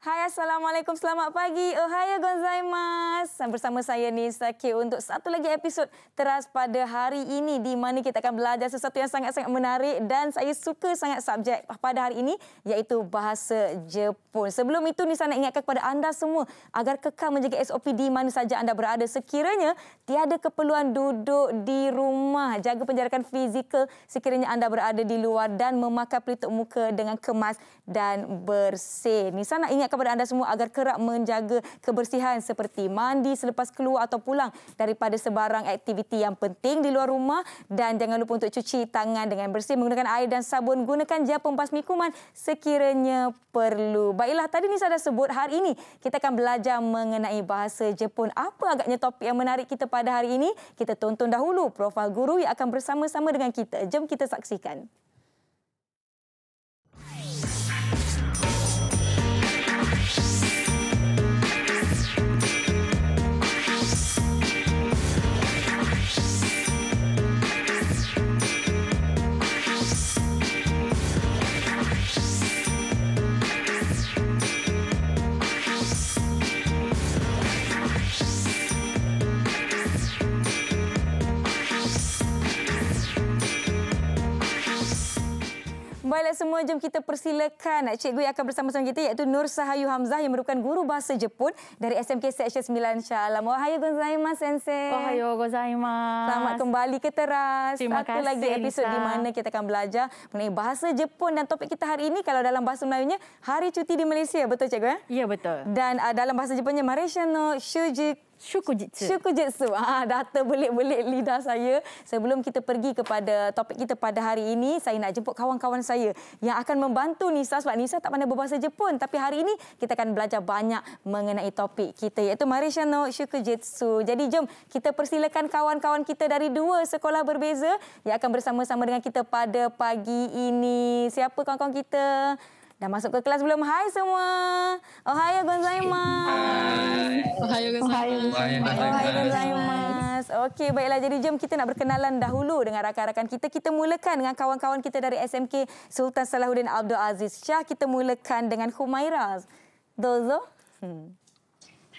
Hai Assalamualaikum, selamat pagi. Oh Ohayo ya, gozaimas. Bersama saya Nisa K untuk satu lagi episod teras pada hari ini di mana kita akan belajar sesuatu yang sangat-sangat menarik dan saya suka sangat subjek pada hari ini iaitu bahasa Jepun. Sebelum itu Nisa nak ingatkan kepada anda semua agar kekal menjaga SOP di mana saja anda berada sekiranya tiada keperluan duduk di rumah. Jaga penjarakan fizikal sekiranya anda berada di luar dan memakai pelitup muka dengan kemas dan bersih. Nisa nak ingat kepada anda semua agar kerap menjaga kebersihan seperti mandi selepas keluar atau pulang daripada sebarang aktiviti yang penting di luar rumah dan jangan lupa untuk cuci tangan dengan bersih menggunakan air dan sabun gunakan gel pembas mikuman sekiranya perlu. Baiklah tadi ni saya dah sebut hari ini kita akan belajar mengenai bahasa Jepun. Apa agaknya topik yang menarik kita pada hari ini? Kita tonton dahulu profil guru yang akan bersama-sama dengan kita. Jom kita saksikan. Semua jom kita persilakan cikgu yang akan bersama-sama kita iaitu Nur Sahayu Hamzah yang merupakan guru bahasa Jepun dari SMK Seksyen 9 Insyaallah. Ohayo gozaimasu sensei. Ohayo gozaimasu. Selamat kembali ke teras. Terima Satu kasih, lagi episod di mana kita akan belajar mengenai bahasa Jepun dan topik kita hari ini kalau dalam bahasa Melayunya hari cuti di Malaysia betul cikgu ya? Ya betul. Dan uh, dalam bahasa Jepunnya Malaysia no Shujiku Shukujitsu. Shukujitsu. Ah, data belik-belik lidah saya. Sebelum kita pergi kepada topik kita pada hari ini, saya nak jemput kawan-kawan saya yang akan membantu Nisa sebab Nisa tak pandai berbahasa Jepun. Tapi hari ini kita akan belajar banyak mengenai topik kita iaitu Marishano Shukujitsu. Jadi jom kita persilakan kawan-kawan kita dari dua sekolah berbeza yang akan bersama-sama dengan kita pada pagi ini. Siapa kawan-kawan kita? Dah masuk ke kelas belum? Hai semua. Oh Oh Hai. Ohayo gozaimasu. Oh gozaimasu. Oh, ohayo gozaimasu. Okey, baiklah jadi jom kita nak berkenalan dahulu dengan rakan-rakan kita. Kita mulakan dengan kawan-kawan kita dari SMK Sultan Salahuddin Abdul Aziz Shah. Kita mulakan dengan Humaira. Dozo. Hmm.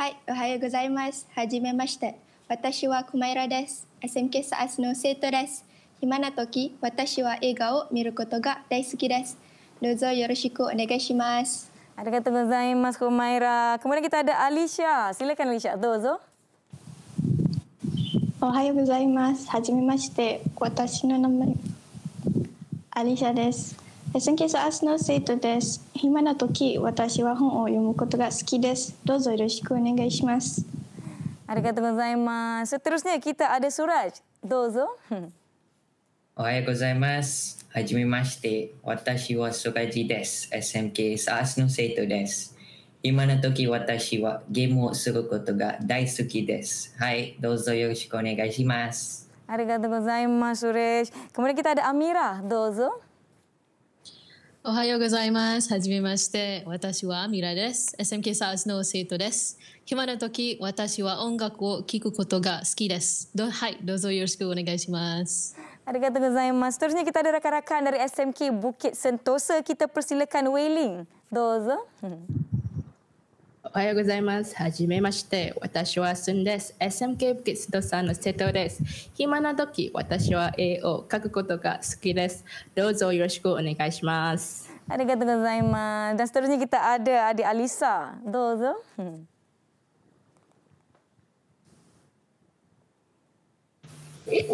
Hai, ohayo gozaimasu. Haji memashite. Watashi wa Humaira des. SMK Saasno Seto des. Himana toki, watashi wa ega wo miru koto ga daisuki des. Dozo Yoroshiku ya Onegashimas. Ada kata Gozaim, Mas Humaira. Kemudian kita ada Alicia. Silakan Alicia. Dozo. Ohayou gozaimasu. Hajimemashite. Watashi no namae. Alicia desu. Lesson case of Asno Seito desu. Hima na toki, watashi wa hon o oh, yomu koto ga suki desu. Dozo yoroshiku onegaishimasu. Terima kasih. Seterusnya kita ada Suraj. Dozo. おはようございます。はじめまして。私はソガジです。SMK サースの生徒です。今の時私はゲームをすることが大好きです。はい、どうぞよろしくお願いします。ありがとうございます、s れ r e s h k e どうぞ。おはようございます。はじめまして。私はアミラです。SMK サースの生徒です。暇な時、私は音楽を聴くことが好きです。はい、どうぞよろしくお願いします。Ada kata Zain Mas. Seterusnya kita ada rakan-rakan dari SMK Bukit Sentosa. Kita persilakan Weiling. Dozo. Oh hmm. Mas, hajime Hajimemashite. Watashi wa Sun desu. SMK Bukit Sentosa no Seto desu. Hima na doki, watashi wa e o kaku koto ga suki desu. Dozo yoroshiku onegai shimasu. Ada kata Mas, Dan seterusnya kita ada adik Alisa. Dozo. Hmm. Eh,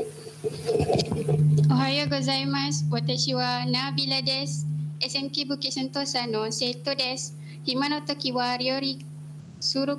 おはようございます。私はナービラです。SNP ブケセントサの生徒です。今の時は料理 Suru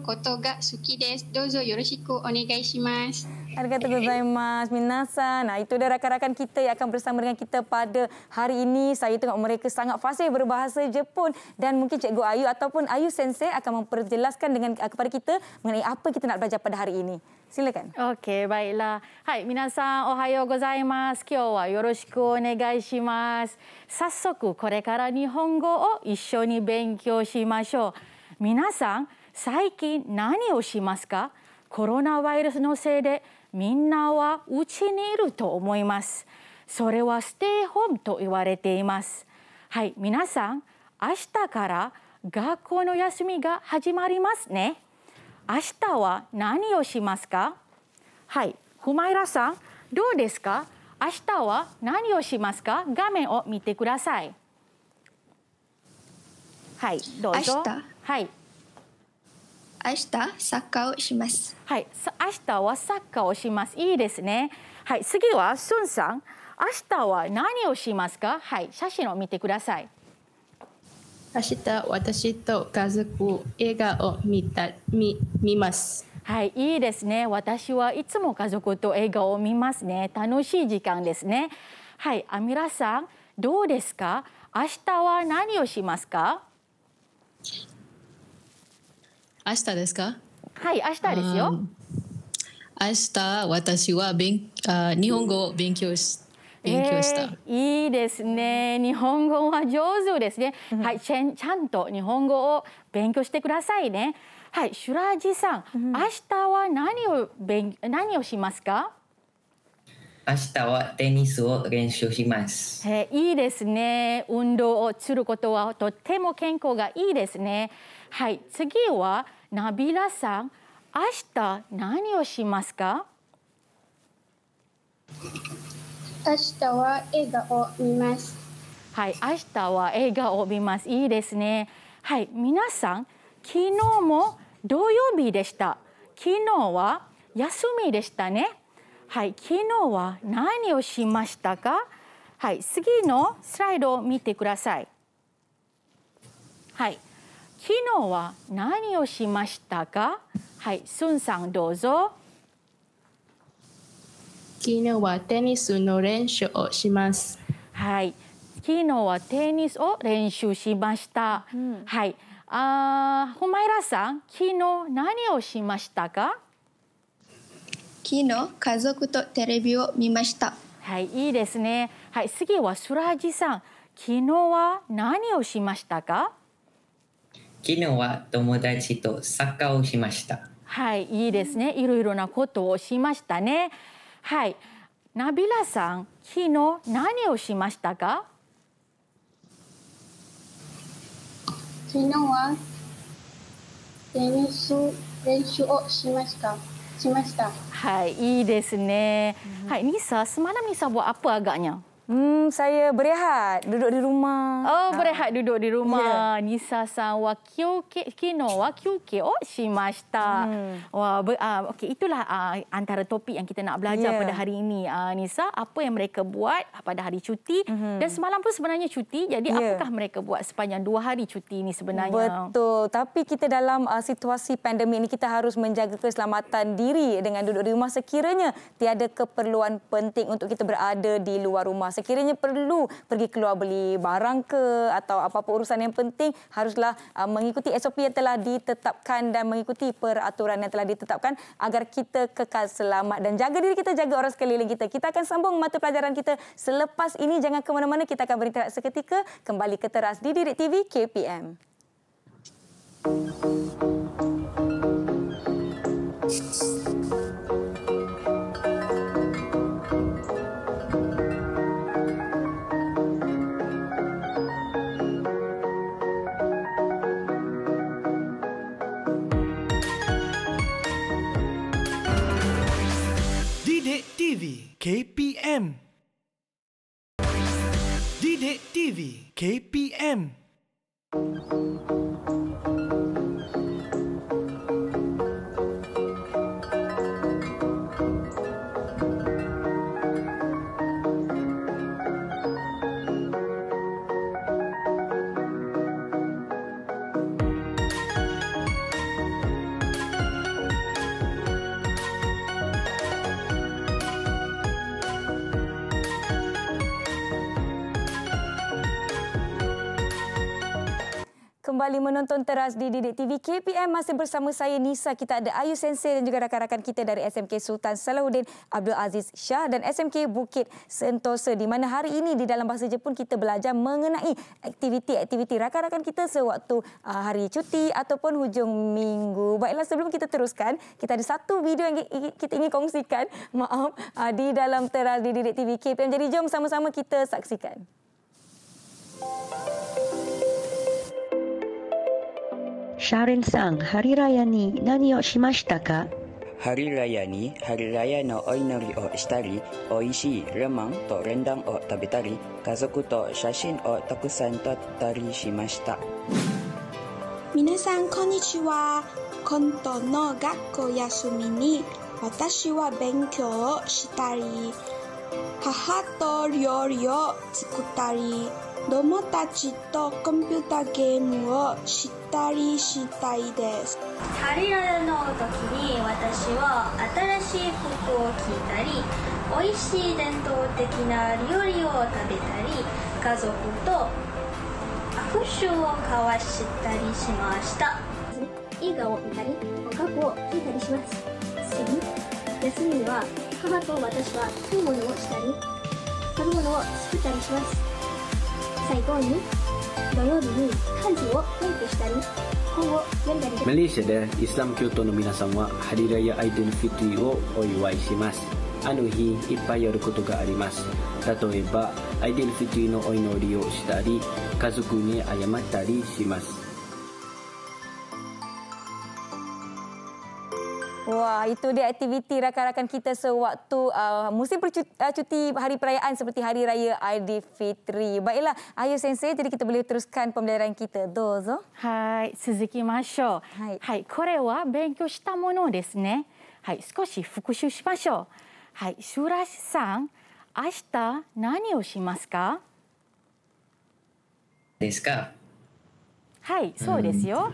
suki des. yoroshiku onegai shimas. Terima kasih ございます. Minasan. Nah, itu dah rakan-rakan kita yang akan bersama dengan kita pada hari ini. Saya tengok mereka sangat fasih berbahasa Jepun dan mungkin Cikgu Ayu ataupun Ayu Sensei akan memperjelaskan dengan eh, kepada kita mengenai apa kita nak belajar pada hari ini. Silakan. Okey, baiklah. Hai, minasan, ohayou gozaimasu. Kyou wa yoroshiku onegai shimasu. Sassoku kore kara nihongo o issho ni benkyou shimashou. Minasan, 最近何をしますかコロナウイルスのせいでみんなは家にいると思います。それはステイホームと言われています。はい、皆さん、明日から学校の休みが始まりますね。明日は何をしますかはい、ふまいらさん、どうですか明日は何をしますか画面を見てください。はい、どうぞ。はい。明日サッカーをします。はい、明日はサッカーをします。いいですね。はい、次はスンさん。明日は何をしますか。はい、写真を見てください。明日私と家族映画を見た見見ます。はい、いいですね。私はいつも家族と映画を見ますね。楽しい時間ですね。はい、アミラさん、どうですか。明日は何をしますか。明日ですかはい明日ですよ、明日私は勉あ日本語を勉強し勉強した、えー、いいですね日本語は上手ですね、うん、はいちゃんと日本語を勉強してくださいねはいシュラジさん、うん、明日は何を勉何をしますか明日はテニスを練習します、えー、いいですね運動をすることはとても健康がいいですねはい次はナビラさん、明日何をしますか明日は映画を見ます。はい、明日は映画を見ます。いいですね。はい、皆さん、昨日も土曜日でした。昨日は休みでしたね。はい、昨日は何をしましたか。はい、次のスライドを見てください。はい。昨日は何をしましたかはい、スンさんどうぞ。昨日はテニスの練習をします。はい、昨日はテニスを練習しました。うん、はい、あー、ほまいらさん、昨日何をしましたか昨日、家族とテレビを見ました。はい、いいですね。はい、次はスラジさん、昨日は何をしましたか昨日は友達とサッカーをしました。はい、いいですね。いろいろなことをしましたね。はい、ナビラさん、昨日何をしましたか？昨日は練習練習をしました。しました。はい、いいですね。はい、m サ、スマ n ミサ a ア e m a l a m Hmm, saya berehat, duduk di rumah. Oh, berehat duduk di rumah. Yeah. Nisa-san wa kyouke kino wa kyouke o oh, shimashita. Hmm. Wah, ber, uh, ah, okay, itulah uh, antara topik yang kita nak belajar yeah. pada hari ini. Uh, Nisa, apa yang mereka buat pada hari cuti? Mm -hmm. Dan semalam pun sebenarnya cuti. Jadi, yeah. apakah mereka buat sepanjang dua hari cuti ini sebenarnya? Betul. Tapi kita dalam uh, situasi pandemik ini, kita harus menjaga keselamatan diri dengan duduk di rumah sekiranya tiada keperluan penting untuk kita berada di luar rumah sekiranya perlu pergi keluar beli barang ke atau apa-apa urusan yang penting haruslah uh, mengikuti SOP yang telah ditetapkan dan mengikuti peraturan yang telah ditetapkan agar kita kekal selamat dan jaga diri kita jaga orang sekeliling kita kita akan sambung mata pelajaran kita selepas ini jangan ke mana-mana kita akan berinteraksi seketika kembali ke teras di Direct TV KPM Thank you. TV KPM Didik TV KPM Thank you. kembali menonton teras di Didik TV KPM. Masih bersama saya Nisa, kita ada Ayu Sensei dan juga rakan-rakan kita dari SMK Sultan Salahuddin Abdul Aziz Shah dan SMK Bukit Sentosa. Di mana hari ini di dalam bahasa Jepun kita belajar mengenai aktiviti-aktiviti rakan-rakan kita sewaktu uh, hari cuti ataupun hujung minggu. Baiklah sebelum kita teruskan, kita ada satu video yang kita ingin kongsikan. Maaf, uh, di dalam teras di Didik TV KPM. Jadi jom sama-sama kita saksikan. Thank you. シャーレンさん、ハリラヤに何をしましたかハリラヤにハリラヤのお祈りをしたり、おいしいレモンとレンダンを食べたり、家族と写真をたくさん撮ったりしました。皆さん、こんにちは。今度の学校休みに、私は勉強をしたり、母と料理を作ったり、どもたちとコンピューターゲームをしたりしたいですタリラの時に私は新しい服を着たり美味しい伝統的な料理を食べたり家族と握手を交わしたりしました映画を見たり音楽を聴いたりします休みには母と私は食い物をしたり食べ物を作ったりします最後に土曜日に漢字を勉強したり今後読んだりマレーシアでイスラム教徒の皆さんはハリラヤアイデルフィティをお祝いしますあの日いっぱいやることがあります例えばアイデンティティのお祈りをしたり家族に謝ったりします Wah, itu dia aktiviti rakan-rakan kita sewaktu uh, musim percuti, uh, cuti hari perayaan seperti Hari Raya Aidilfitri. Baiklah, a y u sensei, jadi kita boleh teruskan pembelajaran kita. Dozo. Hai, suzuki masho. Hai. Hai, kore wa b e n k y o shita mono desu ne. Hai, sukoshi fukushu shimashou. Hai, Shurashi-san, ashita nani o shimasu ka? ですかはい、そうですよ。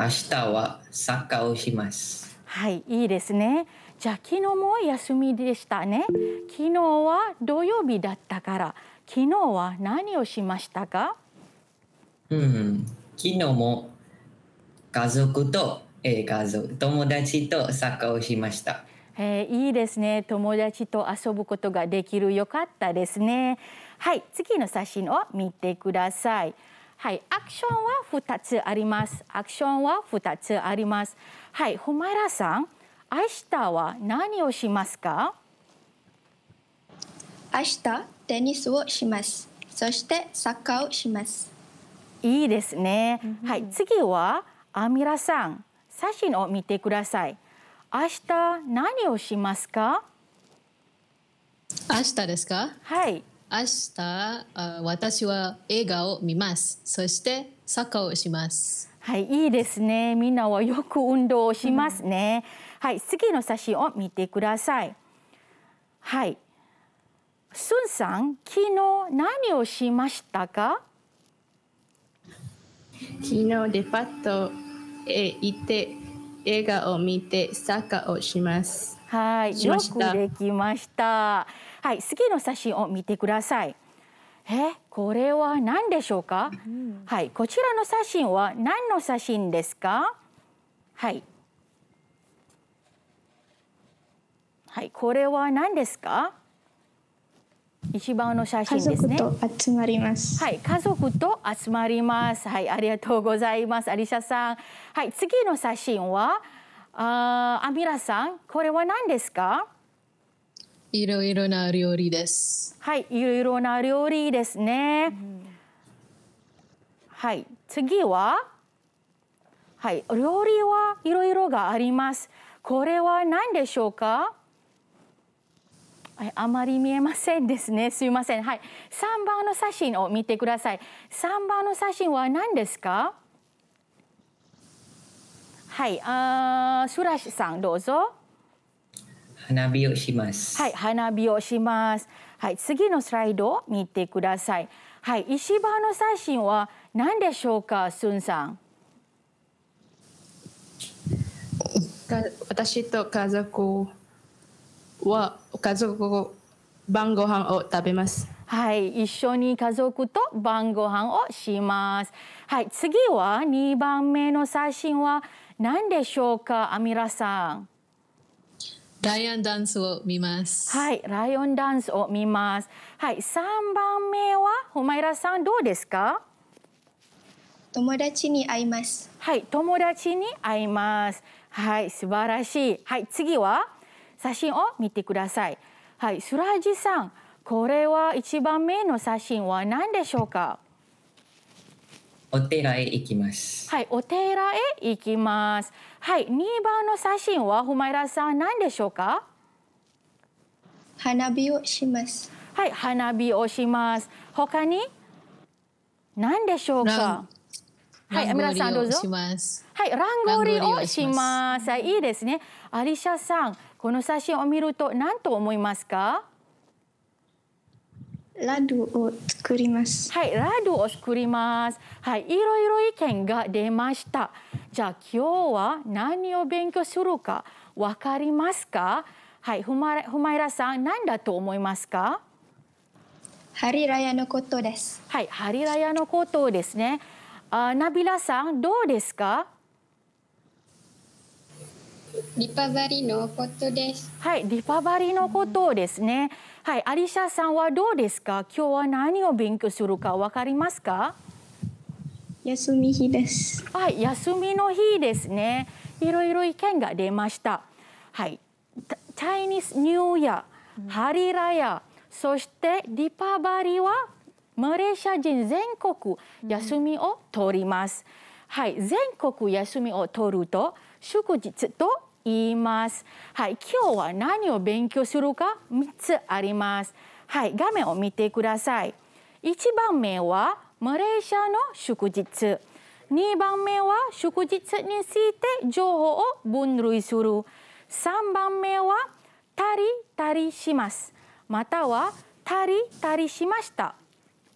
明日はサッカーをします。はい、いいですね。じゃあ昨日も休みでしたね。昨日は土曜日だったから、昨日は何をしましたか？うん、昨日も家族と、えー、家族友達とサッカーをしました。えー、いいですね。友達と遊ぶことができる良かったですね。はい、次の写真を見てください。はい、アクションは2つあります。アクションは2つあります。はい、誉田さん、明日は何をしますか明日、テニスをします。そしてサッカーをします。いいですね。はい、次はアミラさん、写真を見てください。明日何をしますか？明日ですか？はい。明日私は映画を見ます。そしてサッカーをします。はい、いいですね。みんなはよく運動をしますね。うん、はい、次の写真を見てください。はい。すんさん、昨日何をしましたか？昨日デパートへ行って映画を見てサッカーをします。はい、よくできました。はい、次の写真を見てください。えこれは何でしょうか、うん、はいこちらの写真は何の写真ですかはいはいこれは何ですか一番の写真ですね。集まります。はい、家族と集まります。はい、ありがとうございます。アリサさん。はい、次の写真は、あアミラさん、これは何ですか？いろいろな料理です。はい、いろいろな料理ですね。うん、はい、次は。はい、料理はいろいろがあります。これは何でしょうか。あまり見えませんですね。すみません。はい、三番の写真を見てください。三番の写真は何ですか。はい、ああ、すらしさん、どうぞ。花火をします。はい、花火をします。はい、次のスライドを見てください。はい、石破の最新は何でしょうか、スンさん。私と家族は家族晩ご飯を食べます。はい、一緒に家族と晩ご飯をします。はい、次は二番目の最新は何でしょうか、アミラさん。ライオンダンスを見ます。はい、ライオンダンスを見ます。はい、三番目はホマイラさんどうですか？友達に会います。はい、友達に会います。はい、素晴らしい。はい、次は写真を見てください。はい、スラジさん、これは一番目の写真は何でしょうか？お寺へ行きます。はい、お寺へ行きます。はい、二番の写真は、ふまいらさん、何でしょうか花火をします。はい、花火をします。他に何でしょうかはい、皆さんどうぞ。はい、ランゴリをします。いいですね。アリシャさん、この写真を見ると何と思いますかラドを作ります。はい、ラドを作ります。はい、いろいろ意見が出ました。じゃあ今日は何を勉強するか分かりますかはい、ふまふまいらさん、何だと思いますかハリラヤのことです。はい、ハリラヤのことですね。あナビラさん、どうですかリパバリのことです。はい、リパバリのことですね。はい、アリシャさんはどうですか今日は何を勉強するかわかりますか休み日です。はい、休みの日ですね。いろいろ意見が出ました。はい、チャイニーズニューイヤー、ハリラヤ、そしてディパバリはマレーシア人全国休みを取ります。うん、はい、全国休みを取ると祝日と言います。はい、今日は何を勉強するか3つあります。はい、画面を見てください。1番目はマレーシアの祝日2番目は祝日について情報を分類する3番目はたりたりしますまたはたりたりしました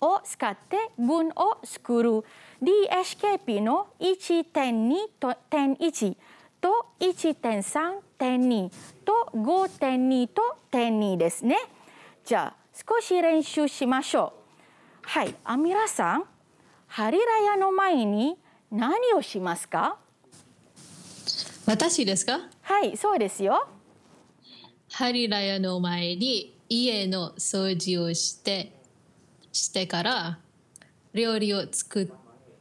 を使って文を作る d h k p の1.2.1と1.3.2と5.2と点2ですね。じゃあ少し練習しましょう。はい、アミラさん、ハリラヤの前に何をしますか私ですかはい、そうですよ。ハリラヤの前に家の掃除をして、してから料理を作っ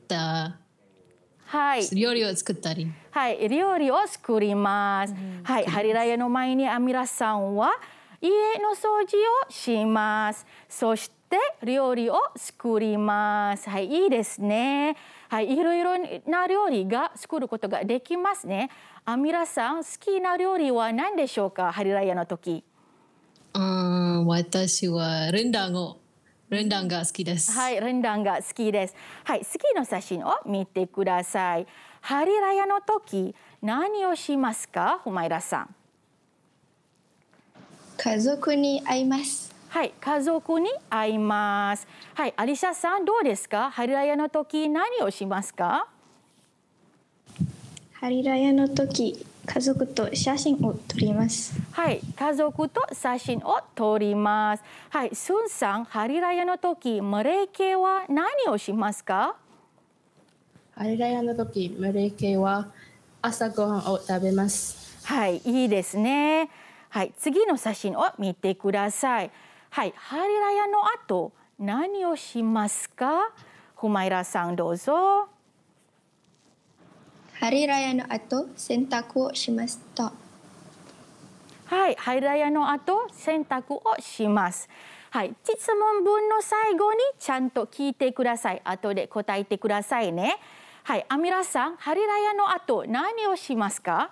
た。はい、料理を作ったり。はい、料理を作ります。うん、はい、ハリラヤの前にアミラさんは家の掃除をします。そしてって料理を作ります。はい、いいですね。はい、いろいろな料理が作ることができますね。アミラさん好きな料理は何でしょうか？ハリラヤの時。うん、私はレンダンを。レンダンが好きです。はい、レンダンが好きです。はい、好きの写真を見てください。ハリラヤの時、何をしますか、ホマイラさん。家族に会います。はい、家族に会います。はい、アリサさんどうですか？ハリラヤの時何をしますか？ハリラヤの時家族と写真を撮ります。はい、家族と写真を撮ります。はい、スンさん、ハリラヤの時、マレー系は何をしますか？ハリラヤの時、マレー系は朝ごはんを食べます。はい、いいですね。はい、次の写真を見てください。はい、ハリラヤの後、何をしますかフマイラさんどうぞ。ハリラヤの後、洗濯をしました。はい、ハリラヤの後、洗濯をします。はい、質問文の最後にちゃんと聞いてください。後で答えてくださいね。はい、アミラさん、ハリラヤの後、何をしますか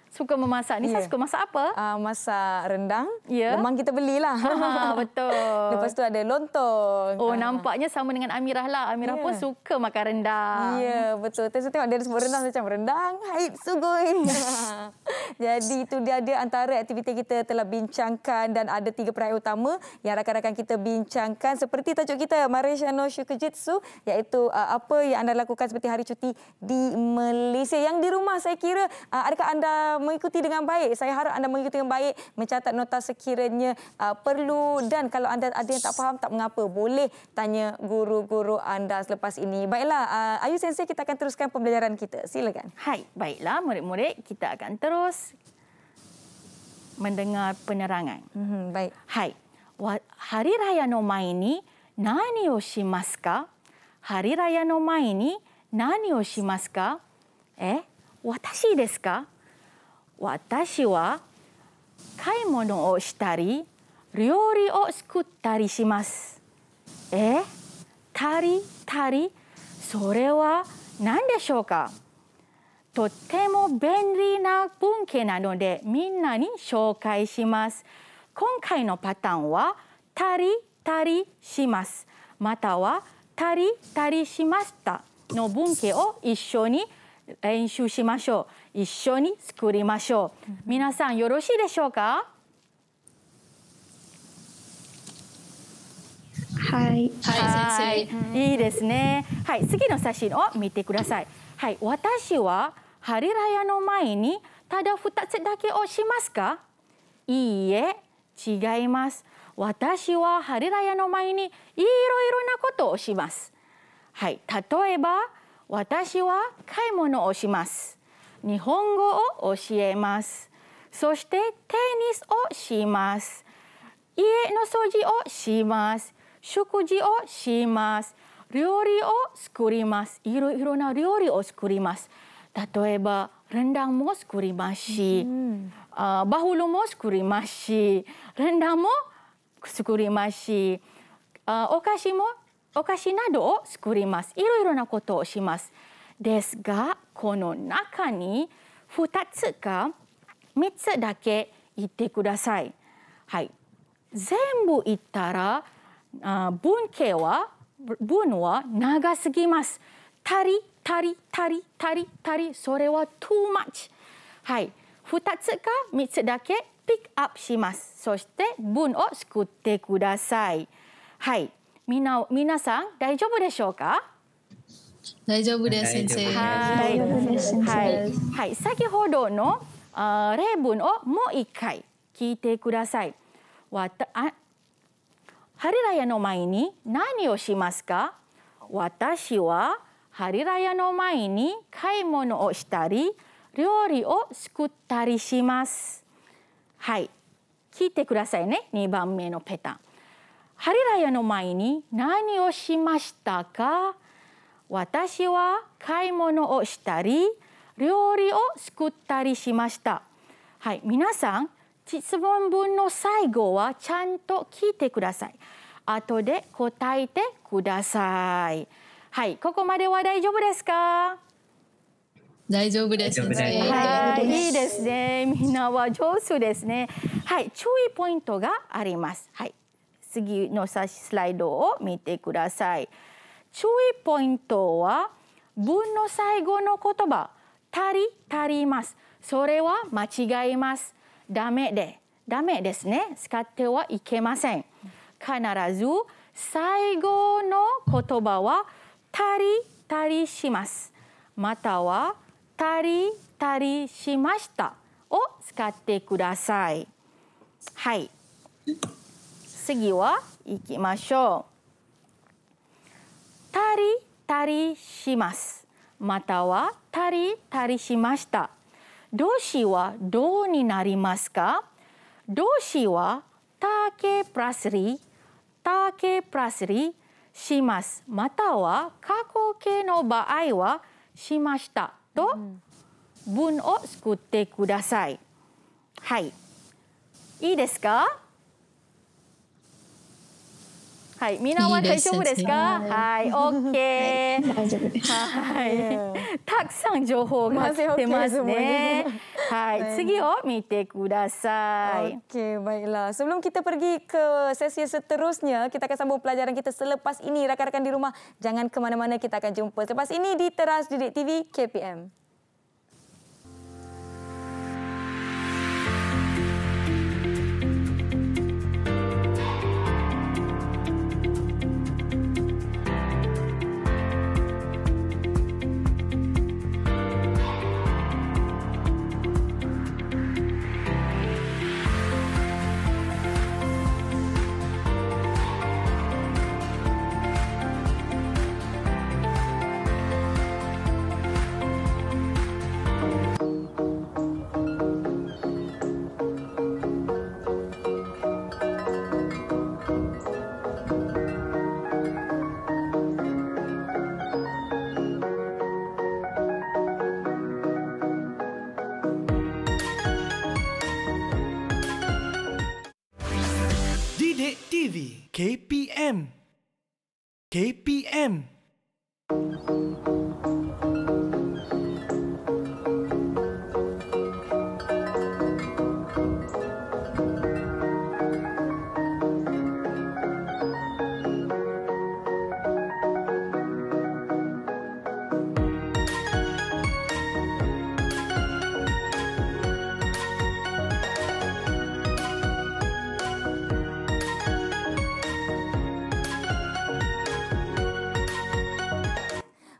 suka memasak. ni yeah. suka masak apa? Uh, masak rendang. Yeah. Lemang kita belilah. Ha, betul. Lepas tu ada lontong. Oh, uh. nampaknya sama dengan Amirah lah. Amirah yeah. pun ya. suka makan rendang. Ya, yeah, betul. Tengok dia sebut rendang macam rendang. Haib sugoi. Jadi itu dia ada antara aktiviti kita telah bincangkan dan ada tiga perayaan utama yang rakan-rakan kita bincangkan seperti tajuk kita Marishano Shukujitsu iaitu uh, apa yang anda lakukan seperti hari cuti di Malaysia yang di rumah saya kira uh, adakah anda mengikuti dengan baik saya harap anda mengikuti dengan baik mencatat nota sekiranya uh, perlu dan kalau anda ada yang tak faham tak mengapa boleh tanya guru-guru anda selepas ini baiklah uh, Ayu Sensei kita akan teruskan pembelajaran kita silakan hai baiklah murid-murid kita akan terus terus mendengar penerangan. Mm-hmm, baik. Hai. Hari Raya Noma ini nani o shimasu ka? Hari Raya Noma ini nani o shimasu ka? Eh, watashi desu ka? Watashi wa kaimono o shitari, ryori o sukuttari shimasu. Eh, tari tari それは何でしょうかとても便利な文献なのでみんなに紹介します。今回のパターンは「たりたりします」または「たりたりしました」の文献を一緒に練習しましょう。一緒に作りましょう。皆さんよろしいでしょうかはい、はい、いいですね。はい、次の写真を見てください。はい、私は hari raya no mai ni tada futatsu dake o shimasu ka? Iie, chigaimasu. Watashi wa hari raya no mai ni iroiro na koto o shimasu. はい、例えば私は買い物をします。日本語を教えます。そしてテニスをします。家の掃除をします。食事をします。料理を作ります。いろいろな料理を作ります。例えばレンダンも作りますし、うん、バフルも作りますしレンダンも作りますしお菓子もお菓子などを作りますいろいろなことをしますですがこの中に2つか3つだけ言ってください、はい、全部言ったら文系は文は長すぎます足り足り足り足り足りそれは too much はい2つか3つだけピックアップしますそして文を作ってくださいはいみな皆さん大丈夫でしょうか大丈夫です先生はいはいはい先ほどの例文をもう一回聞いてくださいわたあ春ラヤの前に何をしますか私はハリラヤの前に買い物をしたり料理を作ったりしますはい聞いてくださいね2番目のペタンハリラヤの前に何をしましたか私は買い物をしたり料理を作ったりしましたはい皆さん質問文の最後はちゃんと聞いてください後で答えてください。はい、ここまでは大丈夫ですか大丈夫です、はい、いいですね。みんなは上手ですね。はい、注意ポイントがあります。はい、次のさしスライドを見てください。注意ポイントは文の最後の言葉「足り」「足ります」それは間違います。ダメでダメですね使ってはいけません。必ず最後の言葉は「たりたりします。またはたりたりしましたを使ってください。はい。次は行きましょう。たりたりします。またはたりたりしました。動詞はどうになりますか動詞はたけプラスり、たけプラスりします。または過去形の場合はしましたと文を作ってください。はい。いいですかはい、みんなお前大丈夫ですか。いいすはい、オッケー。はい、大丈夫です。はい、たくさん情報が出てますね。はい、次を見てください。オッケー、baiklah。sebelum ya. eh. kita pergi ke sesi seterusnya, kita akan sambung pelajaran kita selepas ini. Rakan-rakan di rumah, jangan kemana-mana. Kita akan jumpa selepas ini di teras Didik TV KPM. KPM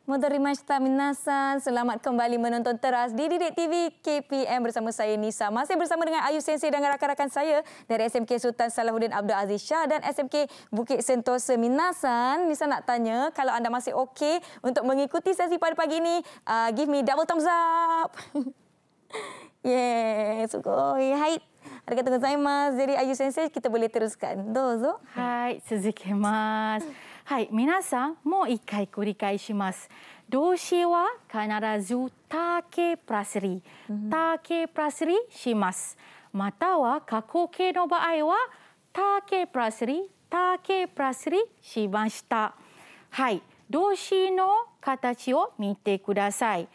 Menerima Minasan, selamat kembali menonton teras di Didik TV KPM bersama saya Nisa. Masih bersama dengan Ayu Sensei dan rakan-rakan saya dari SMK Sultan Salahuddin Abdul Aziz Shah dan SMK Bukit Sentosa Minasan. Nisa nak tanya kalau anda masih okey untuk mengikuti sesi pada pagi ini, uh, give me double thumbs up. Yeah, okay. Hai. Ada kata saya Mas, jadi Ayu Sensei kita boleh teruskan. Dozo. Hai, Suzuki Mas. はい、皆さんもう一回繰り返します。動詞は必ず竹プラスリ、竹プラスリします。または過去形の場合は竹プラスリ、竹プラスリしました。はい、動詞の形を見てください。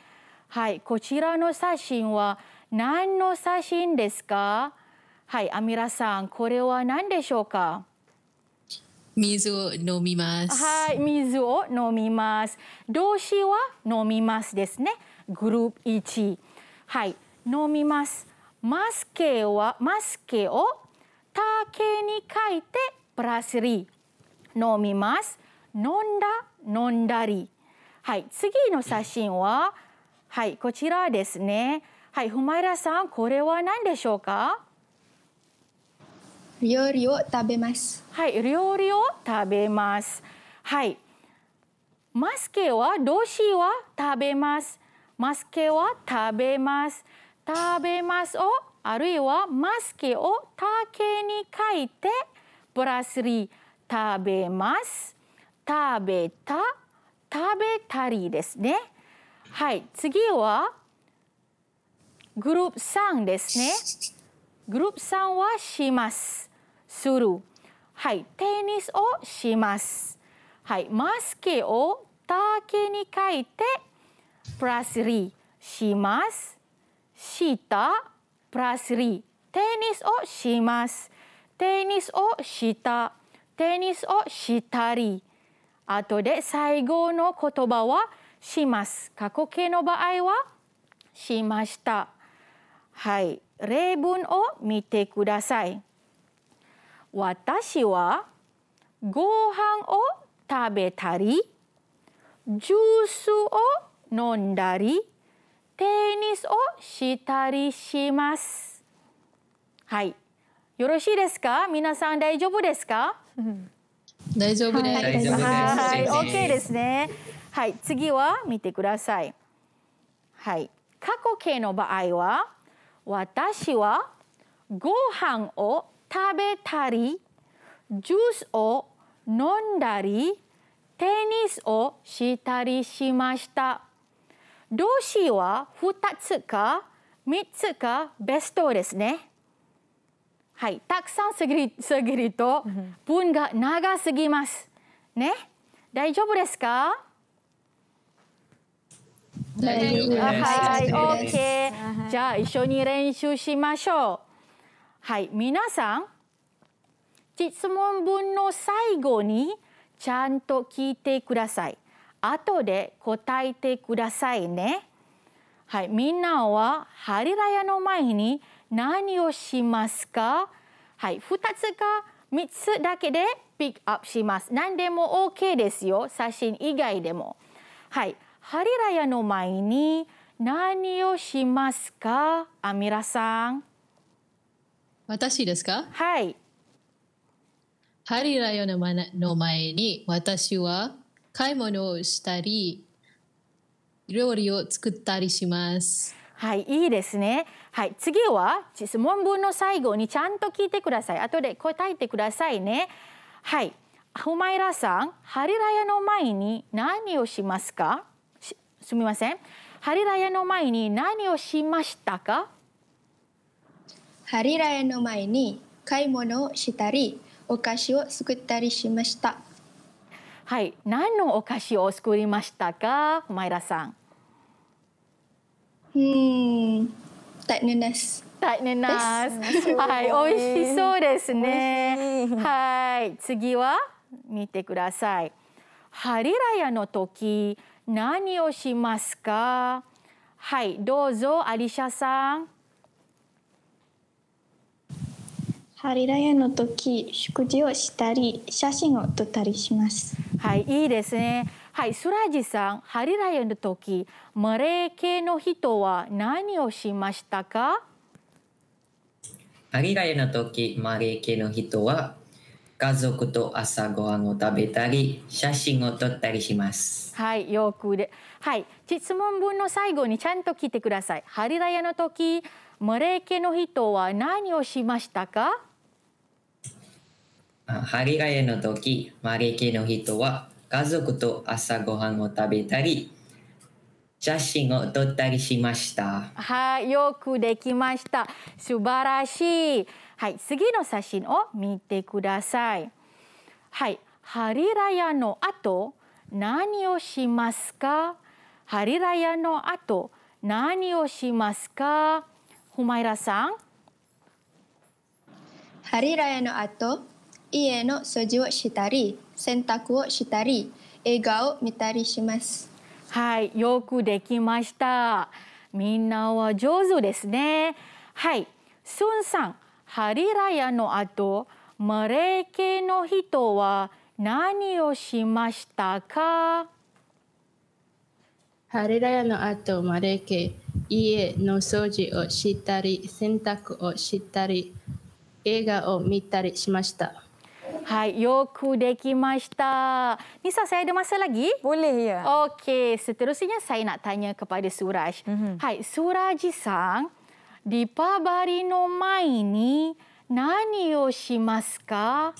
はい、こちらの写真は何の写真ですかはい、アミラさん、これは何でしょうか水を飲みます。はい、水を飲みます。動詞は飲みますですね。グループ1。はい、飲みます。マスケは、マスケを竹に書いてプラスリ。飲みます。飲んだ、飲んだり。はい、次の写真は、はい、こちらですね。はい、ふまいらさん、これは何でしょうか料理を食べます。はい、料理を食べます。はい。マスケは動詞は食べます。マスケは食べます。食べますをあるいはマスケを竹に書いてプラスリ食べます。食べた、食べたりですね。はい、次はグループ3ですね。グループさんはします。する。はい、テニスをします。はい、マスケを竹に書いて、プラスリーします。した、プラスリー。テニスをします。テニスをした。テニスをしたり。あとで最後の言葉はします。過去形の場合はしました。はい。例文を見てください。私はご飯を食べたり、ジュースを飲んだり、テニスをしたりします。はい。よろしいですか皆さん大丈夫ですか、大丈夫です。はい、はい、OK ですね。はい、次は見てください。はい、過去形の場合は、私はご飯を食べたり、ジュースを飲んだり、テニスをしたりしました。動詞は2つか3つかベストですね。はい、たくさんすぎると文が長すぎます。ね、大丈夫ですかはい、OK。じゃあ一緒に練習しましょう。はい、皆さん、質問文の最後にちゃんと聞いてください。後で答えてくださいね。はい、みんなはハリラヤの前に何をしますかはい、2つか3つだけでピックアップします。何でも OK ですよ。写真以外でも。はい、ハリラヤの前に何をしますかアミラさん。私ですかはい。ハリラヤの前に私は買い物をしたり、料理を作ったりします。はい、いいですね。はい、次は質問文の最後にちゃんと聞いてください。後で答えてくださいね。はい、ホマイラさん、ハリラヤの前に何をしますか？すみません。ハリラヤの前に何をしましたかハリラヤの前に買い物をしたり、お菓子を作ったりしました。はい、何のお菓子を作りましたか、マイラさん。うん、大変です。大変です。はい、美味しそうですね。はい、次は見てください。ハリラヤの時。何をしますかはい、どうぞ、アリシャさん。ハリラヤの時、食事をしたり、写真を撮ったりします。はい、いいですね。はい、スラジさん、ハリラヤの時、マレー系の人は何をしましたかハリラヤの時、マレー系の人は家族と朝ごはんを食べたり写真を撮ったりしますはいよくではい質問文の最後にちゃんと聞いてくださいハリラヤの時マレー家の人は何をしましたかハリラヤの時マレー家の人は家族と朝ごはんを食べたり写真を撮ったりしましたはいよくできました素晴らしいはい、次の写真を見てください。はい、ハリラヤの後何をしますかハリラヤの後何をしますかホマイラさん。ハリラヤの後家の掃除をしたり洗濯をしたり映画を見たりします。はい、よくできました。みんなは上手ですね。はい、スンさん、hari raya の後、マレー系の人は何をしましたかハレラヤの後、マレー系、家の掃除をしたり、洗濯をしたり、映画を見たりしました。Hai, yo kudeki mashita. Nisa, saya ada masa lagi? Boleh, ya. Okey, seterusnya saya nak tanya kepada Suraj. Mm-hmm. Hai, Suraji Sang, リパバリの前に何をしますか、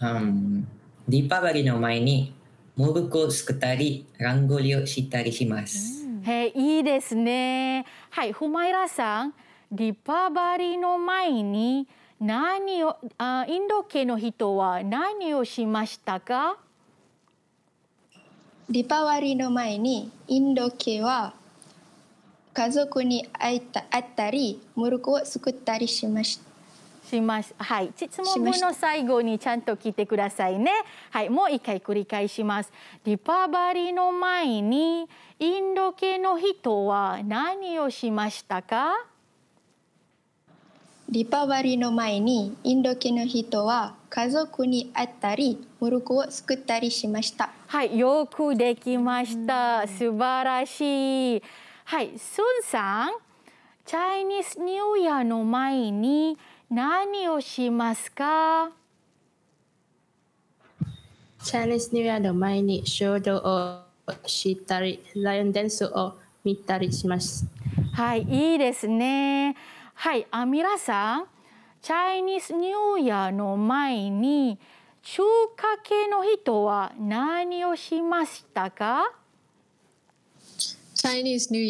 うん、リパバリの前にモルコを作ったりランゴリをしたりします。へいいですね。はい、フマイラさん、リパバリの前に何をあインド系の人は何をしましたかリパバリの前にインド系は家族に会いた会ったりムルクを作ったりしました。します。はい、質問文の最後にちゃんと聞いてくださいね。はい、もう一回繰り返します。リパバリの前にインド系の人は何をしましたか？リパバリの前にインド系の人は家族に会ったりムルクを作ったりしました。はい、よくできました。素晴らしい。はい、スンさん、チャイニーズニューイヤーの前に何をしますかチャイニーズニューイヤーの前に衝動をしたり、ライオンダンスを見たりします。はい、いいですね。はい、ミラさん、チャイニーズニューイヤーの前に中華系の人は何をしましたか Chinese New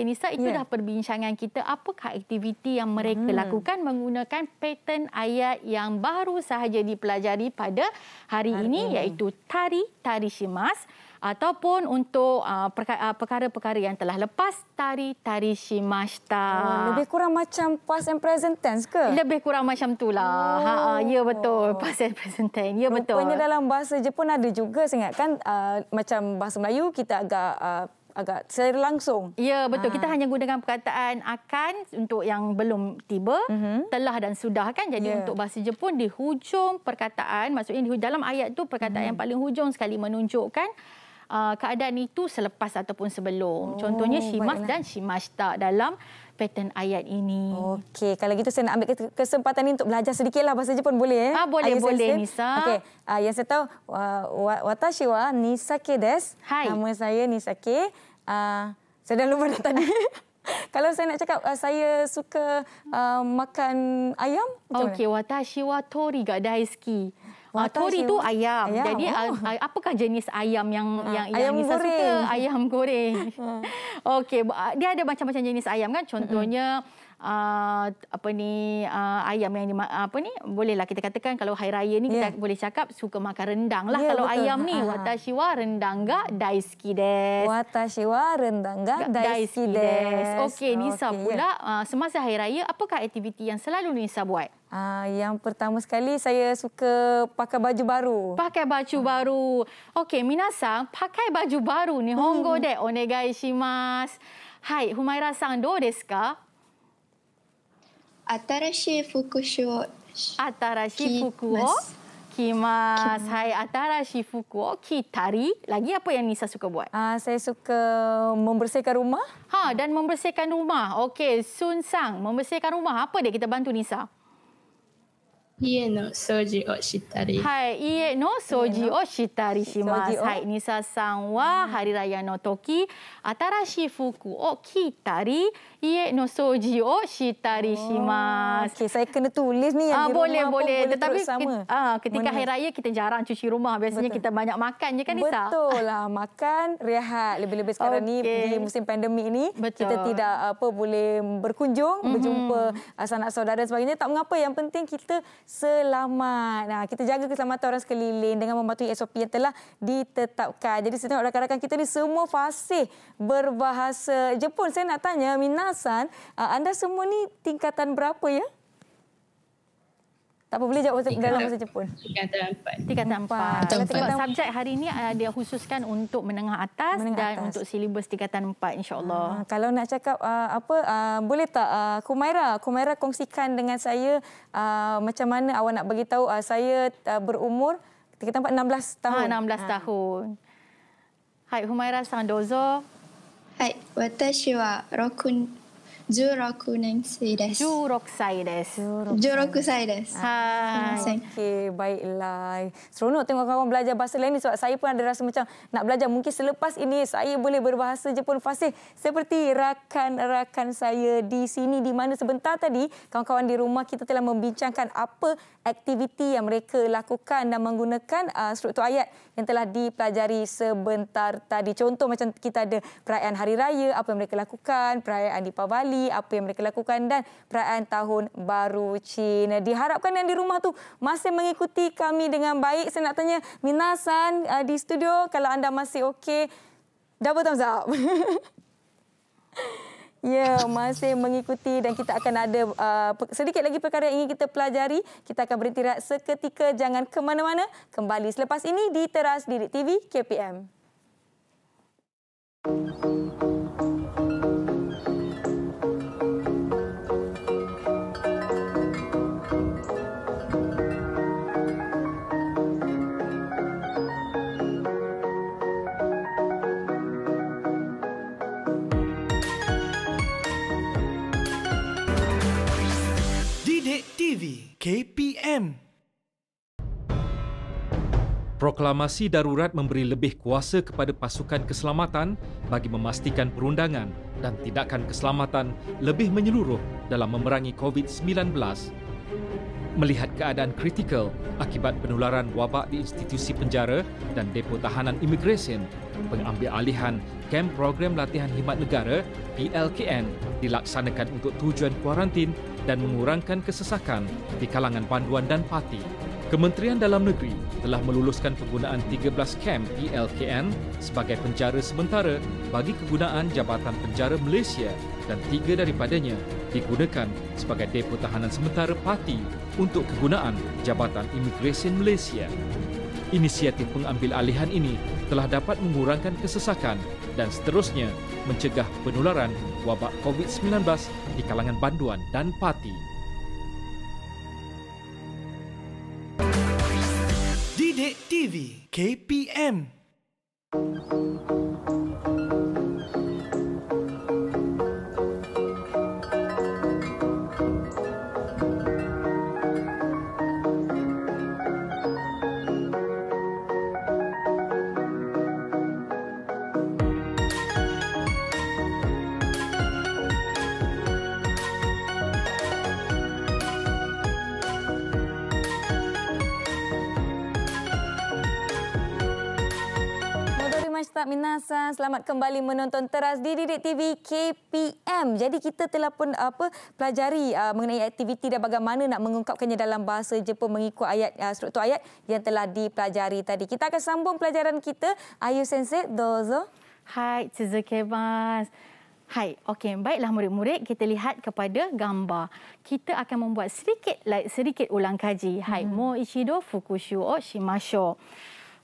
Nisa, itu yeah. dah perbincangan kita. Apakah aktiviti yang mereka lakukan menggunakan pattern ayat yang baru sahaja dipelajari pada hari, ini, iaitu tari tari shimasu ataupun untuk uh, uh, perkara-perkara yang telah lepas tari tari shimashita. Oh, lebih kurang macam past and present tense ke? Lebih kurang macam itulah. Ha, ha, oh. Ha, ya betul. Past and present tense. Ya betul. Punya dalam bahasa Jepun ada juga sangat kan uh, macam bahasa Melayu kita agak uh, agak secara langsung. Ya, betul. Ha. Kita hanya gunakan perkataan akan untuk yang belum tiba, mm-hmm. telah dan sudah kan. Jadi yeah. untuk bahasa Jepun di hujung perkataan, maksudnya di dalam ayat tu perkataan mm-hmm. yang paling hujung sekali menunjukkan uh, keadaan itu selepas ataupun sebelum. Oh, Contohnya shimas dan shimas tak dalam pattern ayat ini. Okey, kalau gitu saya nak ambil kesempatan ini untuk belajar sedikitlah bahasa Jepun boleh eh? Ah boleh Ayu boleh sen Nisa. Okey, uh, yang saya tahu uh, watashi wa Nisake des. Hai. Nama saya Nisake. Uh, saya dah lupa dah tadi. kalau saya nak cakap uh, saya suka uh, makan ayam. Okey, watashi wa tori ga daisuki. Oh, ah, tori tu ayam. ayam. Jadi oh. Ah, ah, apakah jenis ayam yang ha. yang yang Nisa suka? Ayam goreng. Ha. Okey, dia ada macam-macam jenis ayam kan? Contohnya Uh, apa ni uh, ayam yang ni, apa ni bolehlah kita katakan kalau hari raya ni yeah. kita ya. boleh cakap suka makan rendang lah yeah, kalau betul. ayam ni uh -huh. watashi wa rendang ga daisuki desu watashi wa rendang ga daisuki desu okey Nisa okay, ya. pula yeah. uh, semasa hari raya apakah aktiviti yang selalu Nisa buat Ah, yang pertama sekali saya suka pakai baju baru. Pakai baju hmm. baru. Okey, Minasan, pakai baju baru ni honggo hmm. de onegai shimasu. Hai, Humaira san do desu ka? Atarashii fuku shu. Atarashii fuku wo kimasu. Hai, atarashii fuku wo kitari. Lagi apa yang Nisa suka buat? Ah, saya suka membersihkan rumah. Ha, dan membersihkan rumah. Okey, Sun sang, membersihkan rumah. Apa dia kita bantu Nisa? 家の掃除をしたり。はい、家の掃除をしたりします。はい、ニサさんは、ハリラヤの時、新しい服を着たり、家の掃除をしたりします。Okay, hmm. oh, saya kena tulis ni. Ah, boleh, boleh. Tetapi ketika, ah, ketika hari raya, kita jarang cuci rumah. Biasanya kita banyak makan je kan, Nisa? Betul lah. Makan, rehat. Lebih-lebih sekarang ni, di musim pandemik ini kita tidak apa boleh berkunjung, berjumpa mm-hmm. sanak saudara dan sebagainya. Tak mengapa, yang penting kita selamat. Nah, kita jaga keselamatan orang sekeliling dengan mematuhi SOP yang telah ditetapkan. Jadi setiap rakan-rakan kita ni semua fasih berbahasa Jepun. Saya nak tanya Minasan, uh, anda semua ni tingkatan berapa ya? Tak apa, boleh jawab masa, dalam bahasa Jepun. Tingkatan empat. Tingkatan empat. Sebab subjek hari ini uh, dia khususkan untuk menengah atas menengah dan atas. untuk silibus tingkatan empat insyaAllah. Hmm. Kalau nak cakap uh, apa, uh, boleh tak uh, Kumaira? Kumaira kongsikan dengan saya uh, macam mana awak nak beritahu uh, saya uh, berumur tingkatan empat 16 tahun. Ha, 16 ha. tahun. Hai, Kumaira Sandozo. Hai, watashi wa rokun 16年生です。16歳です。16歳です。16歳です。はい。すみません。Okay, baiklah. Seronok tengok kawan belajar bahasa lain ni sebab saya pun ada rasa macam nak belajar. Mungkin selepas ini saya boleh berbahasa Jepun fasih seperti rakan-rakan saya di sini. Di mana sebentar tadi kawan-kawan di rumah kita telah membincangkan apa aktiviti yang mereka lakukan dan menggunakan uh, struktur ayat yang telah dipelajari sebentar tadi. Contoh macam kita ada perayaan hari raya, apa yang mereka lakukan, perayaan di Pabali Bali, apa yang mereka lakukan dan perayaan tahun baru Cina. Diharapkan yang di rumah tu masih mengikuti kami dengan baik. Saya nak tanya Minasan uh, di studio kalau anda masih okey. Double thumbs up. Ya, masih mengikuti dan kita akan ada uh, sedikit lagi perkara yang ingin kita pelajari. Kita akan berhenti rehat seketika. Jangan ke mana-mana. Kembali selepas ini di Teras Didik TV KPM. KPM. Proklamasi darurat memberi lebih kuasa kepada pasukan keselamatan bagi memastikan perundangan dan tindakan keselamatan lebih menyeluruh dalam memerangi COVID-19 melihat keadaan kritikal akibat penularan wabak di institusi penjara dan depo tahanan imigresen, pengambil alihan Kamp Program Latihan Himat Negara PLKN dilaksanakan untuk tujuan kuarantin dan mengurangkan kesesakan di kalangan panduan dan parti. Kementerian Dalam Negeri telah meluluskan penggunaan 13 kem PLKN sebagai penjara sementara bagi kegunaan Jabatan Penjara Malaysia dan tiga daripadanya digunakan sebagai depo tahanan sementara parti untuk kegunaan Jabatan Immigration Malaysia. Inisiatif pengambil alihan ini telah dapat mengurangkan kesesakan dan seterusnya mencegah penularan wabak COVID-19 di kalangan banduan dan parti. Didik TV KPM Thank you. Harap Minasan selamat kembali menonton teras di Didik TV KPM. Jadi kita telah pun apa pelajari uh, mengenai aktiviti dan bagaimana nak mengungkapkannya dalam bahasa Jepun mengikut ayat uh, struktur ayat yang telah dipelajari tadi. Kita akan sambung pelajaran kita. Ayu Sensei, dozo. Hai, Tsuzukemas. Hai, okey. Baiklah murid-murid, kita lihat kepada gambar. Kita akan membuat sedikit like, sedikit ulang kaji. Hai, mm-hmm. mo ichido fukushu o shimashou.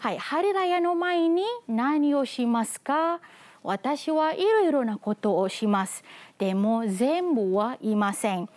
はい、ハレラヤの前に何をしますか私はいろいろなことをします。でも全部はいません。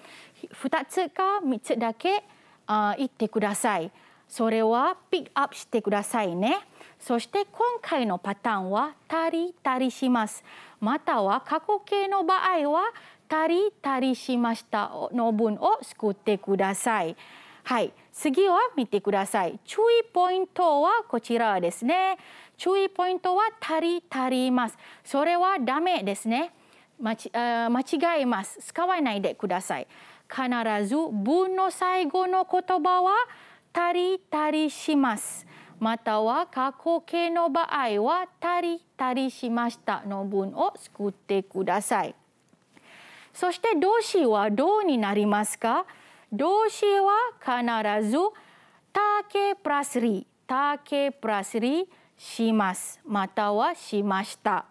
2つか3つだけあ言ってください。それはピックアップしてくださいね。そして今回のパターンはたりたりします。または過去形の場合はたりたりしましたの文を作ってください。はい。次は見てください。注意ポイントはこちらですね。注意ポイントは足り足ります。それはダメですね。間違えます。使わないでください。必ず文の最後の言葉は足り足りします。または過去形の場合は足り足りしましたの文を作ってください。そして動詞はどうになりますか動詞は必ず竹プラスリ、ープラスリします。またはしました。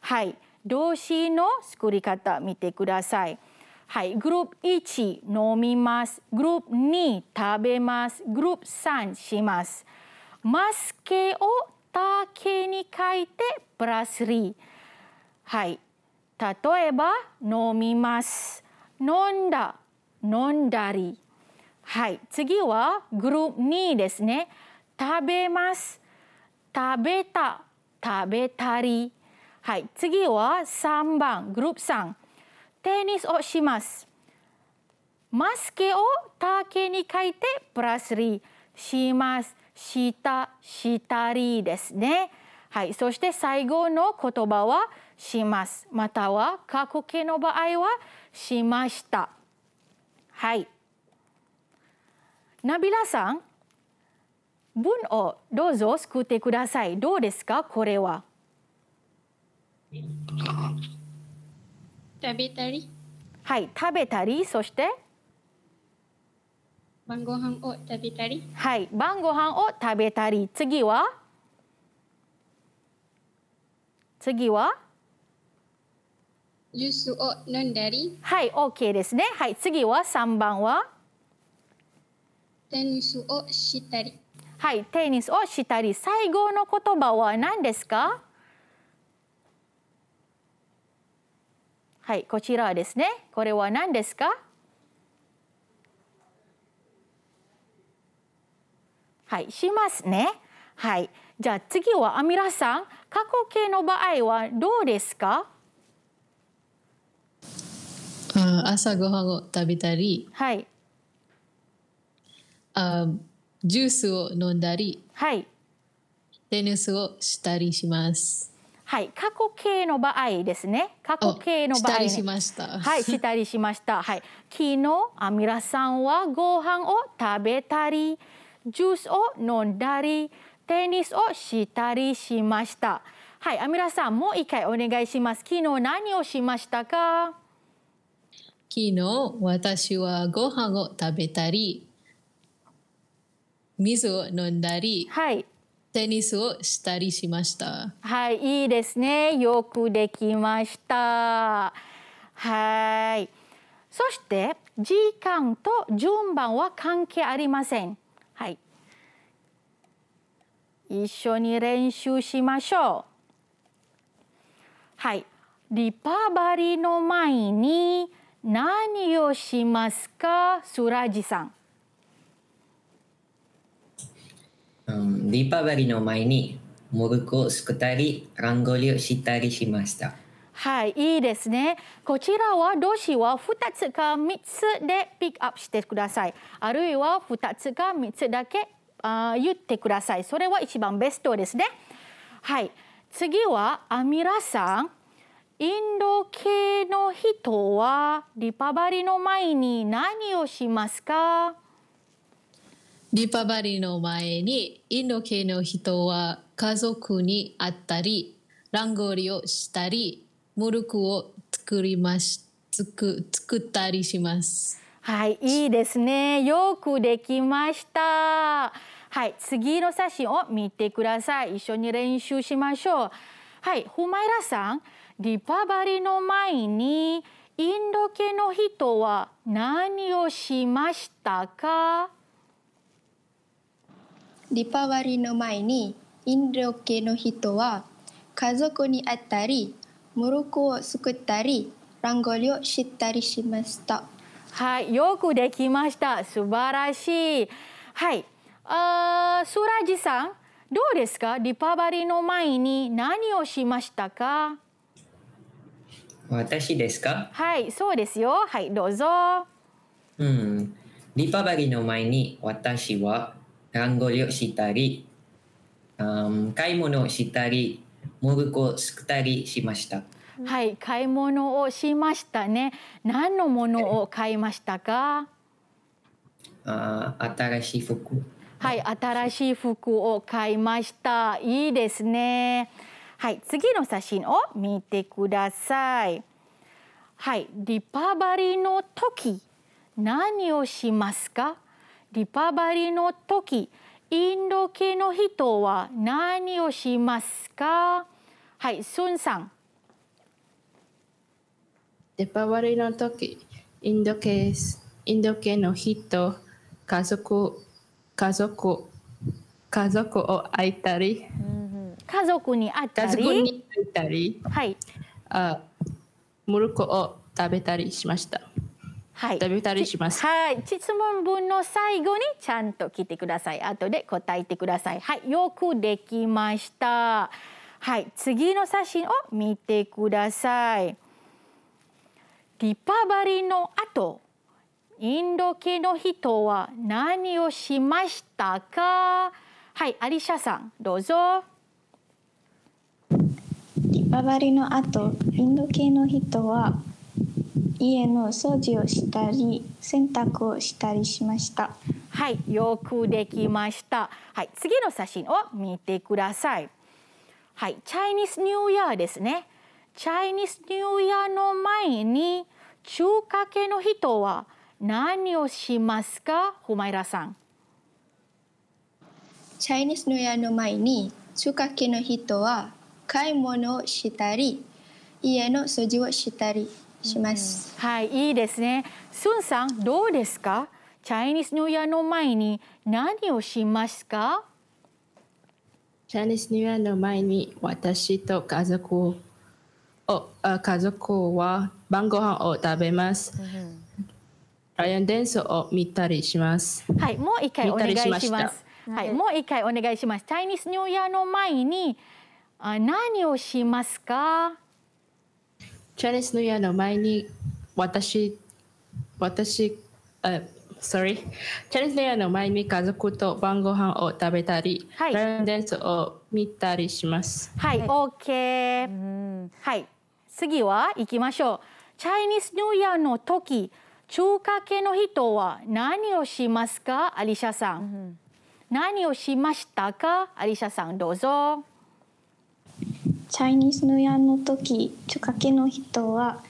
はい。動詞の作り方見てください。はい。グループ1、飲みます。グループ2、食べます。グループ3、します。ますけを竹に書いてプラスリ。ー。はい。例えば、飲みます。飲んだ。飲んだり。はい、次はグループ2ですね。食べます。食べた。食べたり。はい、次は3番、グループ3。テニスをします。マスケを竹に書いてプラスリします。した、したりですね。はい、そして最後の言葉はします。または過去形の場合はしました。はい。ナビラさん、文をどうぞ作ってください。どうですか、これは。食べたり。はい、食べたり、そして。晩ご飯を食べたり。はい、晩ご飯を食べたり。次は次はジュースを飲んだり。はい、OK ですね。はい、次は三番はテニスをしたり。はい、テニスをしたり。最後の言葉は何ですかはい、こちらですね。これは何ですかはい、しますね。はい。じゃあ次はアミラさん、過去形の場合はどうですかあ朝ごはんを食べたり、はい、あジュースを飲んだり、はい、テニスをしたりします。はい、過去形の場合ですね。過去形の場合、ね、しました。はい、したりしました。はい、昨日アミラさんはご飯を食べたり、ジュースを飲んだり、テニスをしたりしました。はい、アミラさんもう一回お願いします。昨日何をしましたか？昨日私はご飯を食べたり水を飲んだり、はい、テニスをしたりしましたはいいいですねよくできましたはいそして時間と順番は関係ありませんはい一緒に練習しましょうはいリパバリの前に何をしますか、スラジさん。リパバリの前にモルコをすくったりンゴリをしたりしました。はい、いいですね。こちらは動詞は2つか3つでピックアップしてください。あるいは2つか3つだけあ言ってください。それは一番ベストですね。はい。次はアミラさん。インド系の人はリパバリの前に何をしますかリパバリの前にインド系の人は家族に会ったり、ランゴリをしたり、モルクを作りまし作作ったりします。はい、いいですね。よくできました。はい、次の写真を見てください。一緒に練習しましょう。はい、ホマイラさん、リパバリの前にインド系の人は何をしましたかリパバリの前にインド系の人は家族に会ったり、モロコを作ったり、ランゴリを知ったりしました。はい、よくできました。素晴らしい。はい、あスラジさん。どうですかリパバリの前に何をしましたか私ですかはいそうですよはいどうぞうんリパバリの前に私はンゴリをしたり、うん、買い物をしたりモルコをすくたりしましたはい買い物をしましたね何のものを買いましたかあ新しい服はい、新しい服を買いました。いいですね。はい、次の写真を見てください。はい、リパバリの時何をしますか？リパバリの時インド系の人は何をしますか？はい、スンさん。リパバリの時インド系インド系の人家族家族家族を会いたり、うん、家族に会ったり家族に会ったり、はい、あムルコを食べたりしました。はい、食べたりします。はい、質問文の最後にちゃんと聞いてください。後で答えてください。はい、よくできました。はい、次の写真を見てください。リパバリの後、インド系の人は何をしましたかはいアリシャさんどうぞリバリの後インド系の人は家の掃除をしたり洗濯をしたりしましたはいよくできましたはい次の写真を見てくださいはいチャイニーズニューイヤーですねチャイニーズニューイヤーの前に中華系の人は何をしますか、ホマイラさん。チャイニーズの家の前に、近くの人は買い物をしたり、家の掃除をしたりします。うん、はい、いいですね。スンさん、どうですかチャイニーズの家の前に何をしますかチャイニーズの家の前に私と家族を家族は晩ご飯を食べます。うんライアンデンスを見たりします。はい、もう一回お願いします。はい、もう一回お願いします。チャイニーズニューイヤーの前にあ何をしますかチャイニーズニューイヤーの前に私、私、え、sorry。チャイニーズニューイヤーの前に家族と晩ご飯を食べたり、はい、ライアンデンスを見たりします。はい、オ k ケー。はい、次は行きましょう。チャイニーズニューイヤーの時、中華系の人は何をしますかアリシャさん、うん、何をしましたかアリシャさんどうぞチャイニーズのやんの時中華系の人は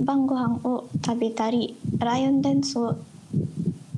晩ご飯を食べたりライオンダンスを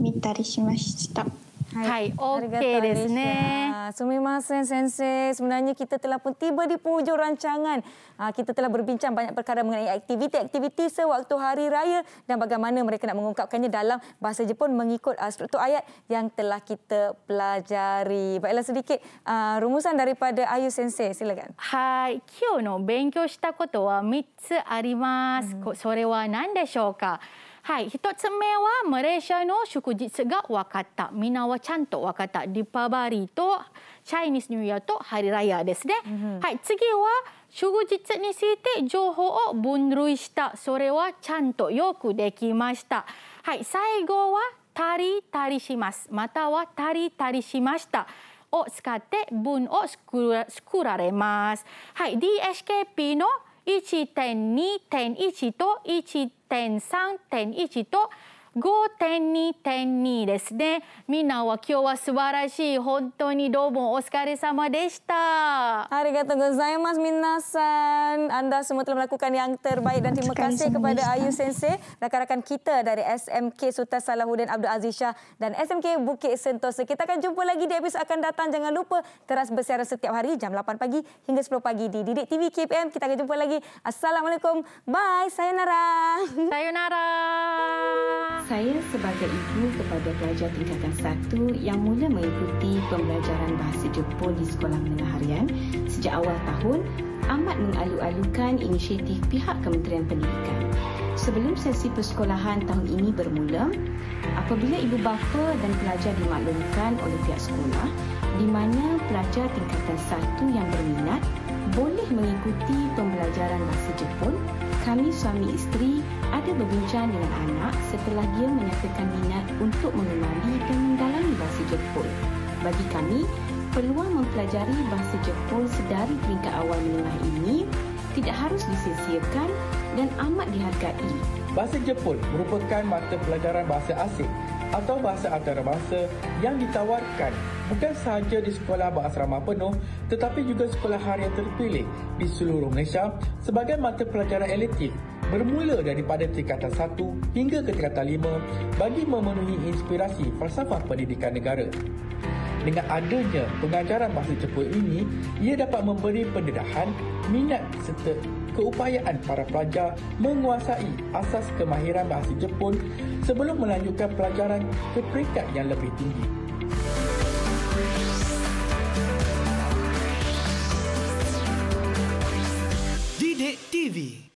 見たりしました Hai, Hai. okey ですね。Sumimasen sensei, sebenarnya kita telah pun tiba di penghujung rancangan. Ah, kita telah berbincang banyak perkara mengenai aktiviti-aktiviti sewaktu hari raya dan bagaimana mereka nak mengungkapkannya dalam bahasa Jepun mengikut ah, struktur ayat yang telah kita pelajari. Baiklah sedikit ah, rumusan daripada Ayu sensei, silakan. Hai, kyou no benkyou shita koto wa mitsu arimasu. Hmm. Sore wa nan deshou ka? はい、一つ目はマレーシアの祝日が分かった。みんなはちゃんと分かった。リパバリーとチャイニーズニューイヤーとハリライヤですね。はい、次は祝日について情報を分類した。それはちゃんとよくできました。はい、最後はたりたりします。またはたりたりしました。を使って文を作られます。はい、DHKP の1.2.1と1.2点三等一起多？五点二点二ですね。みんなは今日は素晴らしい、本当にどうもお疲れ様でした。ありがとうございます、みなさん。anda semua telah melakukan yang terbaik dan terima kasih kepada Ayu Sensei, rakan kita dari SMK Sultan Salahuddin Abdul Aziz dan SMK Bukit Sentosa. Kita akan jumpa lagi di akan datang. Jangan lupa teras bersiaran setiap hari jam 8 pagi hingga 10 pagi di Didik KPM. Kita akan jumpa lagi. Assalamualaikum. Bye. Saya Nara. Saya sebagai ibu kepada pelajar tingkatan satu yang mula mengikuti pembelajaran bahasa Jepun di sekolah menengah harian sejak awal tahun amat mengalu-alukan inisiatif pihak Kementerian Pendidikan. Sebelum sesi persekolahan tahun ini bermula, apabila ibu bapa dan pelajar dimaklumkan oleh pihak sekolah di mana pelajar tingkatan satu yang berminat boleh mengikuti pembelajaran bahasa Jepun kami suami isteri ada berbincang dengan anak setelah dia menyatakan minat untuk mengenali dan mendalami bahasa Jepun. Bagi kami, peluang mempelajari bahasa Jepun sedari peringkat awal menengah ini tidak harus disia dan amat dihargai. Bahasa Jepun merupakan mata pelajaran bahasa asing atau bahasa antarabangsa yang ditawarkan bukan sahaja di sekolah berasrama penuh tetapi juga sekolah harian terpilih di seluruh Malaysia sebagai mata pelajaran elitif bermula daripada tingkatan 1 hingga ke tingkatan 5 bagi memenuhi inspirasi falsafah pendidikan negara. Dengan adanya pengajaran bahasa Jepun ini, ia dapat memberi pendedahan, minat serta keupayaan para pelajar menguasai asas kemahiran bahasa Jepun sebelum melanjutkan pelajaran ke peringkat yang lebih tinggi. Didik TV